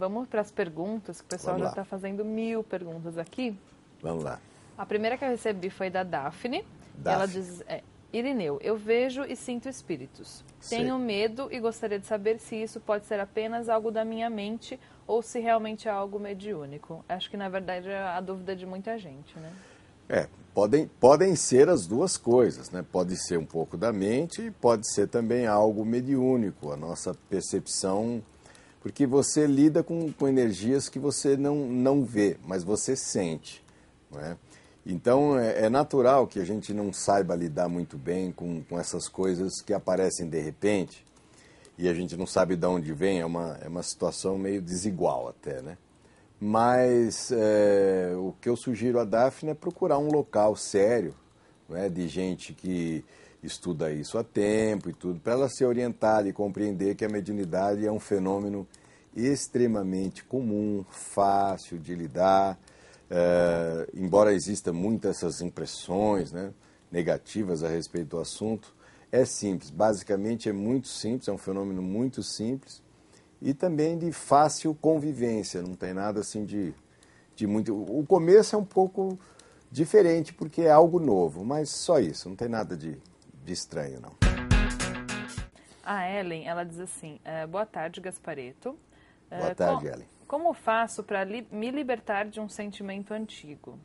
Vamos para as perguntas, que o pessoal já está fazendo mil perguntas aqui. Vamos lá. A primeira que eu recebi foi da Daphne. Daphne. Ela diz: é, Irineu, eu vejo e sinto espíritos. Sim. Tenho medo e gostaria de saber se isso pode ser apenas algo da minha mente ou se realmente é algo mediúnico. Acho que, na verdade, é a dúvida de muita gente, né? É, podem, podem ser as duas coisas, né? Pode ser um pouco da mente e pode ser também algo mediúnico, a nossa percepção porque você lida com, com energias que você não, não vê, mas você sente. É? Então é, é, natural que a gente não saiba lidar muito bem com, com essas coisas que aparecem de repente e a gente não sabe de onde vem, é uma, é uma situação meio desigual até, né? Mas é, o que eu sugiro a Daphne é procurar um local sério, é? de gente que estuda isso a tempo e tudo, para ela se orientar e compreender que a mediunidade é um fenômeno extremamente comum, fácil de lidar, é, embora exista muitas essas impressões né, negativas a respeito do assunto, é simples, basicamente é muito simples, é um fenômeno muito simples e também de fácil convivência, não tem nada assim de, de muito. O começo é um pouco diferente porque é algo novo, mas só isso, não tem nada de de estranho, não. A Ellen, ela diz assim: é, Boa tarde, Gaspareto. É, boa tarde, Com, Ellen. Como faço para li, me libertar de um sentimento antigo?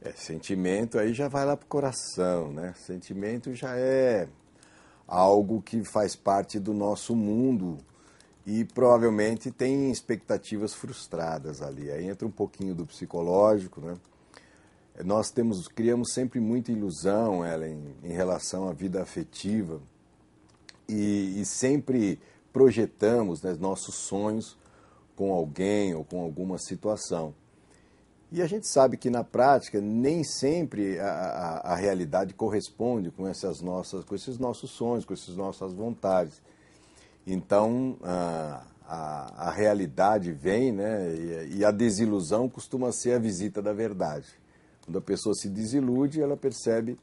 É, sentimento aí já vai lá para o coração, né? Sentimento já é algo que faz parte do nosso mundo e provavelmente tem expectativas frustradas ali. Aí entra um pouquinho do psicológico, né? Nós temos, criamos sempre muita ilusão, em relação à vida afetiva e, e sempre projetamos né, nossos sonhos com alguém ou com alguma situação. E a gente sabe que na prática nem sempre a, a, a, realidade corresponde com, essas nossas, com esses nossos sonhos, com essas nossas vontades. Então a, a, a realidade vem né, e, e a desilusão costuma ser a visita da verdade. Quando a pessoa se desilude, ela percebe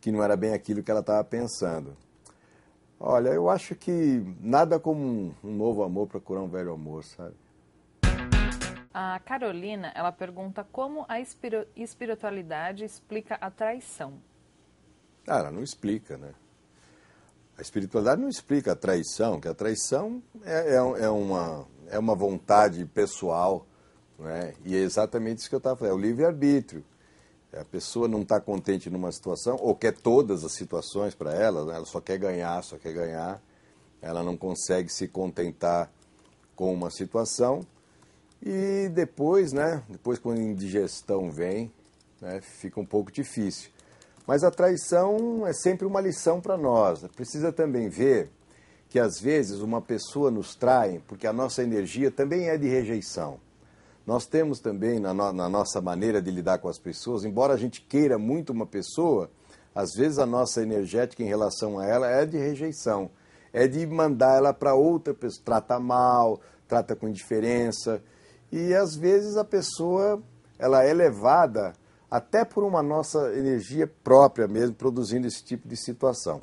que não era bem aquilo que ela estava pensando. Olha, eu acho que nada como um, novo amor para curar um velho amor, sabe? A Carolina, ela pergunta como a espiritualidade explica a traição. Ah, ela não explica, né? A espiritualidade não explica a traição, que a traição é, é, é uma, é uma vontade pessoal, né? e é exatamente isso que eu estava falando, é o livre-arbítrio. A pessoa não está contente numa situação, ou quer todas as situações para ela, né? ela só quer ganhar, só quer ganhar, ela não consegue se contentar com uma situação. E depois, né? Depois quando a indigestão vem, né? fica um pouco difícil. Mas a traição é sempre uma lição para nós. Né? Precisa também ver que às vezes uma pessoa nos trai porque a nossa energia também é de rejeição. Nós temos também, na, no, na nossa maneira de lidar com as pessoas, embora a gente queira muito uma pessoa, às vezes a nossa energética em relação a ela é de rejeição, é de mandar ela para outra pessoa, trata mal, trata com indiferença. E às vezes a pessoa ela é levada até por uma nossa energia própria mesmo, produzindo esse tipo de situação.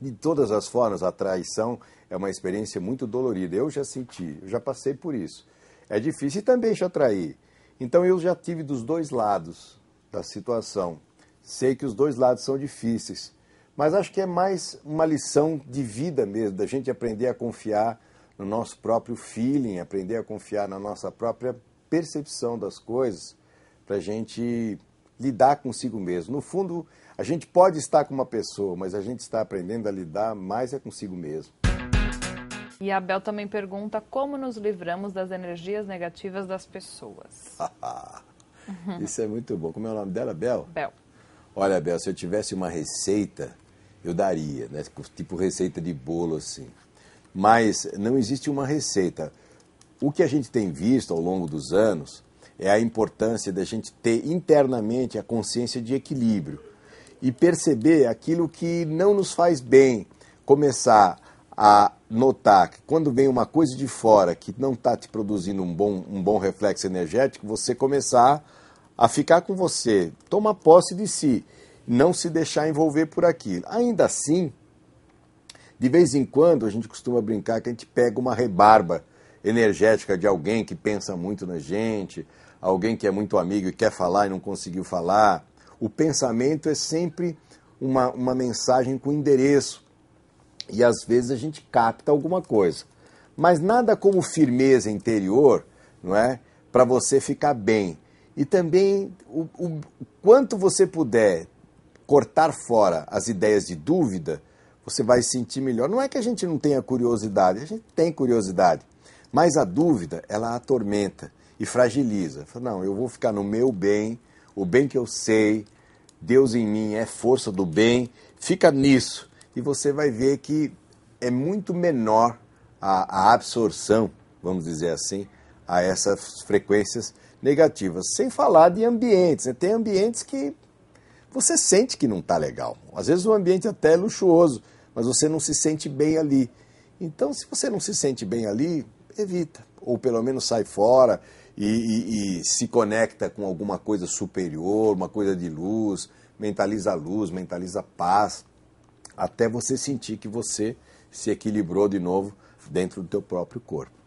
De todas as formas, a traição é uma experiência muito dolorida. Eu já senti, eu já passei por isso é difícil e também te atrair. Então eu já tive dos dois lados da situação. Sei que os dois lados são difíceis, mas acho que é mais uma lição de vida mesmo, da gente aprender a confiar no nosso próprio feeling, aprender a confiar na nossa própria percepção das coisas, para a gente lidar consigo mesmo. No fundo, a gente pode estar com uma pessoa, mas a gente está aprendendo a lidar mais é consigo mesmo. E a Bel também pergunta como nos livramos das energias negativas das pessoas. Isso é muito bom. Como é o nome dela, Bel? Bel. Olha, Bel, se eu tivesse uma receita, eu daria, né? Tipo receita de bolo, assim. Mas não existe uma receita. O que a gente tem visto ao longo dos anos é a importância da gente ter internamente a consciência de equilíbrio e perceber aquilo que não nos faz bem, começar a notar que quando vem uma coisa de fora que não está te produzindo um bom, um bom reflexo energético, você começar a ficar com você, tomar posse de si, não se deixar envolver por aquilo. Ainda assim, de vez em quando a gente costuma brincar que a gente pega uma rebarba energética de alguém que pensa muito na gente, alguém que é muito amigo e quer falar e não conseguiu falar. O pensamento é sempre uma, uma mensagem com endereço e às vezes a gente capta alguma coisa. Mas nada como firmeza interior, não é? Para você ficar bem. E também o, o quanto você puder cortar fora as ideias de dúvida, você vai sentir melhor. Não é que a gente não tenha curiosidade, a gente tem curiosidade, mas a dúvida ela atormenta e fragiliza. Não, eu vou ficar no meu bem, o bem que eu sei, Deus em mim é força do bem, fica nisso e você vai ver que é muito menor a, a absorção, vamos dizer assim, a essas frequências negativas. Sem falar de ambientes, né? tem ambientes que você sente que não está legal. Às vezes o ambiente até é luxuoso, mas você não se sente bem ali. Então, se você não se sente bem ali, evita, ou pelo menos sai fora e, e, e se conecta com alguma coisa superior, uma coisa de luz, mentaliza a luz, mentaliza a paz até você sentir que você se equilibrou de novo dentro do teu próprio corpo.